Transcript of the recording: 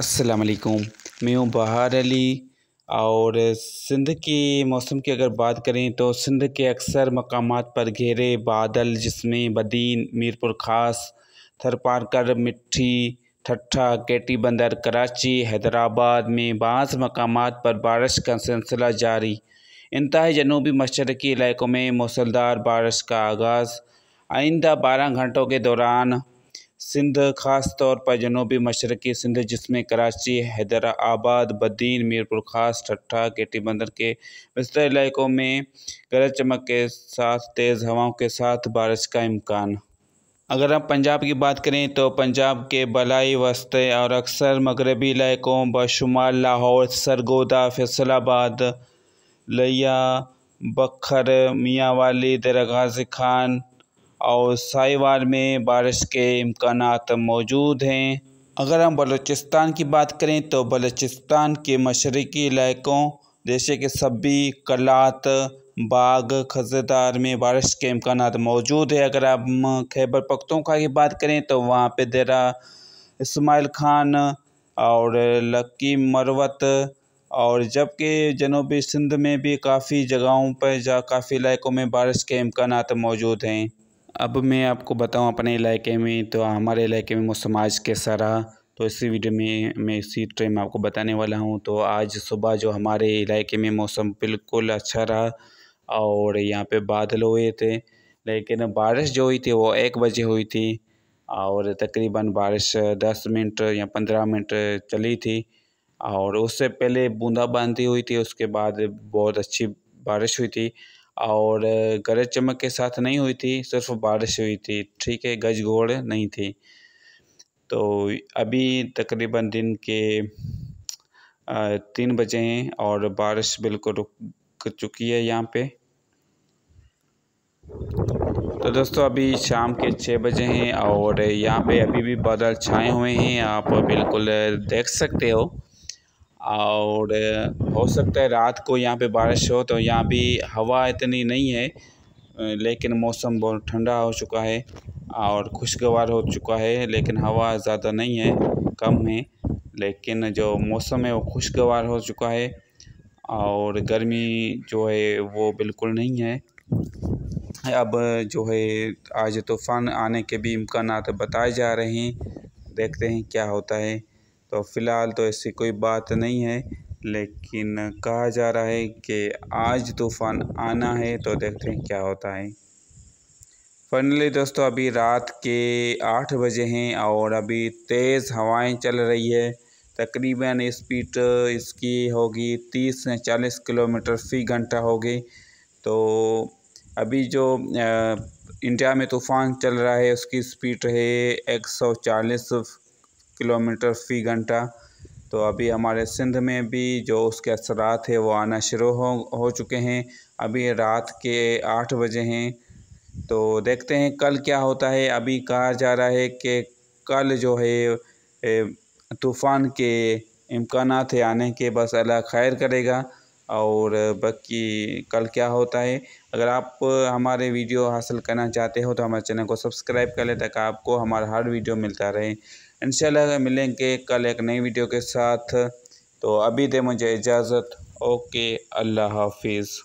वालेकुम मैं हूँ बहार अली और सिंध के मौसम की अगर बात करें तो सिंध के अक्सर मकाम पर घेरे बादल जिसमें बदीन मीरपुर खास थरपारकर मिट्टी ठट्ठा केटी बंदर कराची हैदराबाद में बाज़ मकाम पर बारिश का सिलसिला जारी इंतहा जनूबी मशरकी इलाकों में मौसलदार बारिश का आगाज़ आइंदा बारह घंटों के दौरान सिंध खास तौर पर जनूबी मशरक़ी सिंध जिसमें कराची हैदराबाद बदीन मीरपुर खास ठट्ठा बंदर के बस्तर इलाकों में गरज चमक के साथ तेज़ हवाओं के साथ बारिश का इम्कान अगर आप पंजाब की बात करें तो पंजाब के बलाई वस्ते और अक्सर मगरबी इलाकों बशुमार लाहौर सरगोदा फैसलाबाद लिया बखर मियाँ वाली दरगाज खान और साहिवाल में बारिश के इम्कान मौजूद हैं अगर हम बलूचिस्तान की बात करें तो बलूचिस्तान के मशरक़ी इलाकों जैसे कि सभी कलात बाग खजेदार में बारिश के इम्कान मौजूद है अगर आप खैबर का की बात करें तो वहाँ पे देरा इसमाइल खान और लक्की मरवत और जबकि जनूबी सिंध में भी काफ़ी जगहों पर जा काफ़ी इलाकों में बारिश के इम्कान मौजूद हैं अब मैं आपको बताऊं अपने इलाके में तो हमारे इलाके में आज के सारा तो इसी वीडियो में मैं इसी ट्रेन में आपको बताने वाला हूं तो आज सुबह जो हमारे इलाके में मौसम बिल्कुल अच्छा रहा और यहाँ पे बादल हुए थे लेकिन बारिश जो हुई थी वो एक बजे हुई थी और तकरीबन बारिश दस मिनट या पंद्रह मिनट चली थी और उससे पहले बूंदाबांदी हुई थी उसके बाद बहुत अच्छी बारिश हुई थी और गरज चमक के साथ नहीं हुई थी सिर्फ बारिश हुई थी ठीक है गज घोड़ नहीं थी तो अभी तकरीबन दिन के तीन बजे हैं और बारिश बिल्कुल रुक चुकी है यहाँ पे तो दोस्तों अभी शाम के छः बजे हैं और यहाँ पे अभी भी बादल छाए हुए हैं आप बिल्कुल देख सकते हो और हो सकता है रात को यहाँ पे बारिश हो तो यहाँ भी हवा इतनी नहीं है लेकिन मौसम बहुत ठंडा हो चुका है और खुशगवार हो चुका है लेकिन हवा ज़्यादा नहीं है कम है लेकिन जो मौसम है वो खुशगवार हो चुका है और गर्मी जो है वो बिल्कुल नहीं है अब जो है आज तूफ़ान आने के भी इम्कान तो बताए जा रहे हैं देखते हैं क्या होता है तो फ़िलहाल तो ऐसी कोई बात नहीं है लेकिन कहा जा रहा है कि आज तूफ़ान आना है तो देखते हैं क्या होता है फाइनली दोस्तों अभी रात के आठ बजे हैं और अभी तेज़ हवाएं चल रही है तकरीबन स्पीड इसकी होगी तीस से चालीस किलोमीटर फ़ी घंटा होगी तो अभी जो इंडिया में तूफ़ान चल रहा है उसकी स्पीड है एक सौ चालीस किलोमीटर फ़ी घंटा तो अभी हमारे सिंध में भी जो उसके असरात है वो आना शुरू हो हो चुके हैं अभी रात के आठ बजे हैं तो देखते हैं कल क्या होता है अभी कहा जा रहा है कि कल जो है तूफ़ान के इम्कान है आने के बस अल्लाह खैर करेगा और बाकी कल क्या होता है अगर आप हमारे वीडियो हासिल करना चाहते हो तो हमारे चैनल को सब्सक्राइब कर लें ताकि आपको हमारा हर वीडियो मिलता रहे इंशाल्लाह मिलेंगे कल एक नई वीडियो के साथ तो अभी दे मुझे इजाज़त ओके अल्लाह हाफिज़